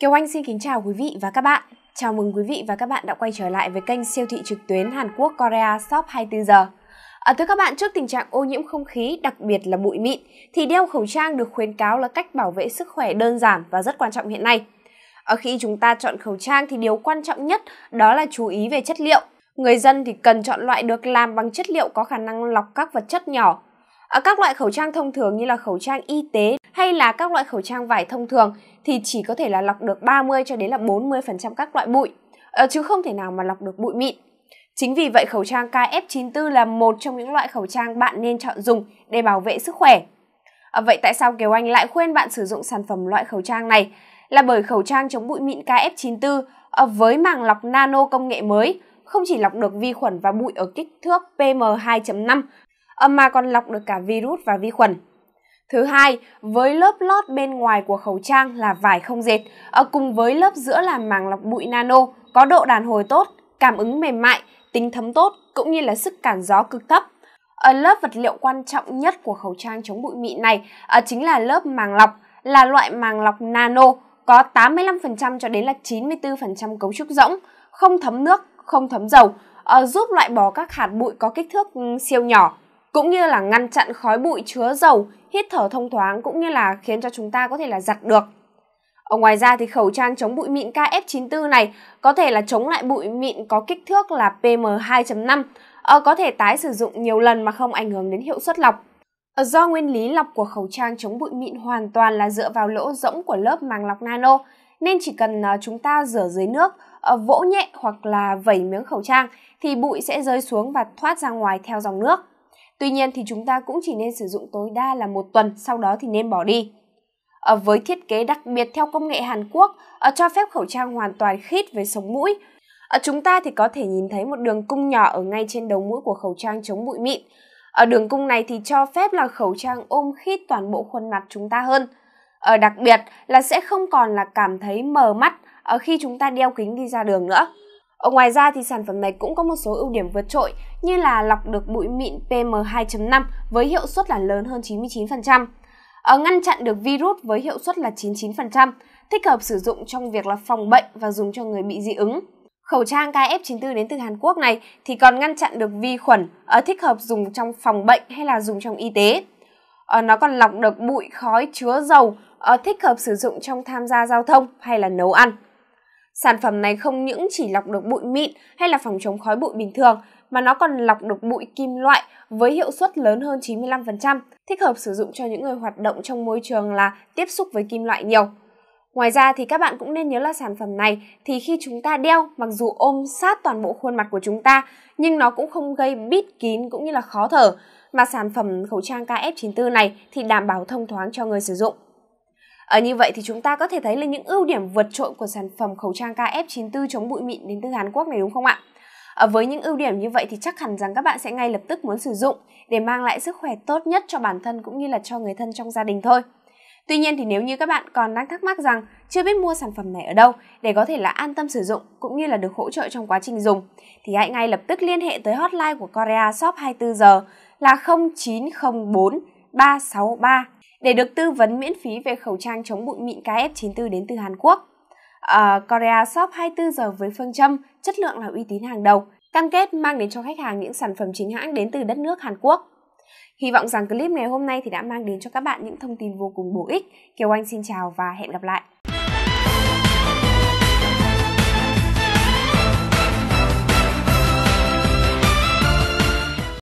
Kiều Anh xin kính chào quý vị và các bạn. Chào mừng quý vị và các bạn đã quay trở lại với kênh siêu thị trực tuyến Hàn Quốc Korea Shop 24 giờ. À, thưa các bạn, trước tình trạng ô nhiễm không khí, đặc biệt là bụi mịn, thì đeo khẩu trang được khuyến cáo là cách bảo vệ sức khỏe đơn giản và rất quan trọng hiện nay. Ở khi chúng ta chọn khẩu trang thì điều quan trọng nhất đó là chú ý về chất liệu. Người dân thì cần chọn loại được làm bằng chất liệu có khả năng lọc các vật chất nhỏ ở ờ, các loại khẩu trang thông thường như là khẩu trang y tế hay là các loại khẩu trang vải thông thường thì chỉ có thể là lọc được 30 cho đến là 40% các loại bụi ờ, chứ không thể nào mà lọc được bụi mịn. Chính vì vậy khẩu trang KF94 là một trong những loại khẩu trang bạn nên chọn dùng để bảo vệ sức khỏe. Ờ, vậy tại sao Kiều Anh lại khuyên bạn sử dụng sản phẩm loại khẩu trang này? Là bởi khẩu trang chống bụi mịn KF94 với màng lọc nano công nghệ mới không chỉ lọc được vi khuẩn và bụi ở kích thước PM2.5 mà còn lọc được cả virus và vi khuẩn. Thứ hai, với lớp lót bên ngoài của khẩu trang là vải không dệt, ở cùng với lớp giữa là màng lọc bụi nano, có độ đàn hồi tốt, cảm ứng mềm mại, tính thấm tốt cũng như là sức cản gió cực thấp. Ở lớp vật liệu quan trọng nhất của khẩu trang chống bụi mịn này ở ờ, chính là lớp màng lọc, là loại màng lọc nano có 85% cho đến là 94% cấu trúc rỗng, không thấm nước, không thấm dầu, ờ, giúp loại bỏ các hạt bụi có kích thước ừ, siêu nhỏ cũng như là ngăn chặn khói bụi chứa dầu, hít thở thông thoáng cũng như là khiến cho chúng ta có thể là giặt được. Ở ngoài ra thì khẩu trang chống bụi mịn KF94 này có thể là chống lại bụi mịn có kích thước là PM2.5, ờ, có thể tái sử dụng nhiều lần mà không ảnh hưởng đến hiệu suất lọc. Ờ, do nguyên lý lọc của khẩu trang chống bụi mịn hoàn toàn là dựa vào lỗ rỗng của lớp màng lọc nano, nên chỉ cần ờ, chúng ta rửa dưới nước, vỗ nhẹ hoặc là vẩy miếng khẩu trang thì bụi sẽ rơi xuống và thoát ra ngoài theo dòng nước. Tuy nhiên thì chúng ta cũng chỉ nên sử dụng tối đa là một tuần, sau đó thì nên bỏ đi. ở ờ, với thiết kế đặc biệt theo công nghệ Hàn Quốc à, cho phép khẩu trang hoàn toàn khít với sống mũi, ở ờ, chúng ta thì có thể nhìn thấy một đường cung nhỏ ở ngay trên đầu mũi của khẩu trang chống bụi mịn. Ở đường cung này thì cho phép là khẩu trang ôm khít toàn bộ khuôn mặt chúng ta hơn. Ở đặc biệt là sẽ không còn là cảm thấy mờ mắt ở khi chúng ta đeo kính đi ra đường nữa. Ở ngoài ra thì sản phẩm này cũng có một số ưu điểm vượt trội như là lọc được bụi mịn PM2.5 với hiệu suất là lớn hơn 99%, ở ngăn chặn được virus với hiệu suất là 99%, thích hợp sử dụng trong việc là phòng bệnh và dùng cho người bị dị ứng. Khẩu trang KF94 đến từ Hàn Quốc này thì còn ngăn chặn được vi khuẩn, ở ờ, thích hợp dùng trong phòng bệnh hay là dùng trong y tế. Ở ờ, nó còn lọc được bụi khói chứa dầu, ở ờ, thích hợp sử dụng trong tham gia giao thông hay là nấu ăn. Sản phẩm này không những chỉ lọc được bụi mịn hay là phòng chống khói bụi bình thường, mà nó còn lọc được bụi kim loại với hiệu suất lớn hơn 95%, thích hợp sử dụng cho những người hoạt động trong môi trường là tiếp xúc với kim loại nhiều. Ngoài ra thì các bạn cũng nên nhớ là sản phẩm này thì khi chúng ta đeo mặc dù ôm sát toàn bộ khuôn mặt của chúng ta nhưng nó cũng không gây bít kín cũng như là khó thở mà sản phẩm khẩu trang KF94 này thì đảm bảo thông thoáng cho người sử dụng. À, như vậy thì chúng ta có thể thấy là những ưu điểm vượt trội của sản phẩm khẩu trang KF94 chống bụi mịn đến từ Hàn Quốc này đúng không ạ? À, với những ưu điểm như vậy thì chắc hẳn rằng các bạn sẽ ngay lập tức muốn sử dụng để mang lại sức khỏe tốt nhất cho bản thân cũng như là cho người thân trong gia đình thôi. Tuy nhiên thì nếu như các bạn còn đang thắc mắc rằng chưa biết mua sản phẩm này ở đâu để có thể là an tâm sử dụng cũng như là được hỗ trợ trong quá trình dùng thì hãy ngay lập tức liên hệ tới hotline của Korea Shop 24 giờ là 0904 363 để được tư vấn miễn phí về khẩu trang chống bụi mịn KF94 đến từ Hàn Quốc. À, Korea Shop 24 giờ với phương châm chất lượng là uy tín hàng đầu, cam kết mang đến cho khách hàng những sản phẩm chính hãng đến từ đất nước Hàn Quốc. Hy vọng rằng clip ngày hôm nay thì đã mang đến cho các bạn những thông tin vô cùng bổ ích. Kiều Anh xin chào và hẹn gặp lại.